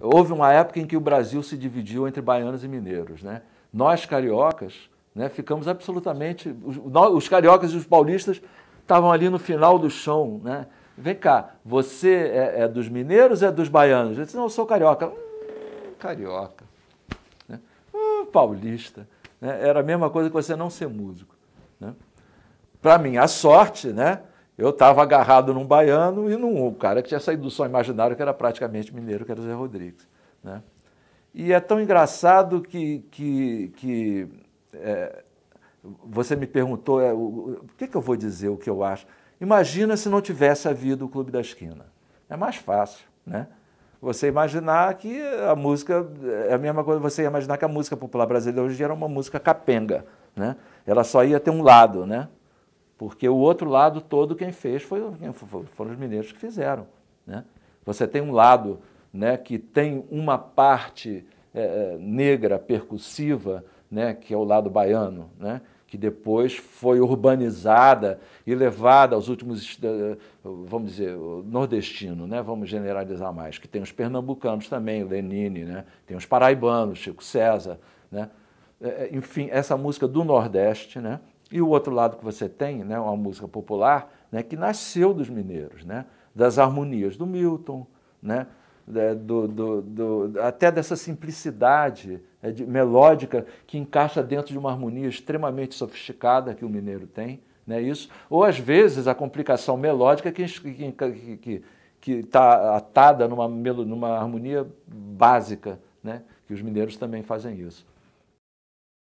Houve uma época em que o Brasil se dividiu entre baianos e mineiros. Né? Nós, cariocas, né, ficamos absolutamente. Os, nós, os cariocas e os paulistas estavam ali no final do chão. Né? Vem cá, você é, é dos mineiros ou é dos baianos? Eu disse, não, eu sou carioca. Hum, carioca. Né? Hum, paulista. Né? Era a mesma coisa que você não ser músico. Né? Para mim, a sorte, né? Eu estava agarrado num baiano e num cara que tinha saído do som imaginário, que era praticamente mineiro, que era o Zé Rodrigues. Né? E é tão engraçado que, que, que é, você me perguntou é, o, o que, que eu vou dizer, o que eu acho. Imagina se não tivesse havido o Clube da Esquina. É mais fácil, né? Você imaginar que a música é a mesma coisa. Você imaginar que a música popular brasileira hoje era uma música capenga, né? Ela só ia ter um lado, né? porque o outro lado todo quem fez foi, foram os mineiros que fizeram. Né? Você tem um lado né, que tem uma parte é, é, negra percussiva, né, que é o lado baiano, né, que depois foi urbanizada e levada aos últimos, eh, vamos dizer, nordestino, né? vamos generalizar mais, que tem os pernambucanos também, o Lenine, né? tem os paraibanos, Chico César, né? É, é, enfim, essa música do Nordeste, né? E o outro lado que você tem, né, uma música popular, né, que nasceu dos mineiros, né, das harmonias do Milton, né, né, do, do, do, até dessa simplicidade né, de, melódica que encaixa dentro de uma harmonia extremamente sofisticada que o mineiro tem, né, isso. ou às vezes a complicação melódica que está que, que, que tá atada numa, numa harmonia básica, né, que os mineiros também fazem isso.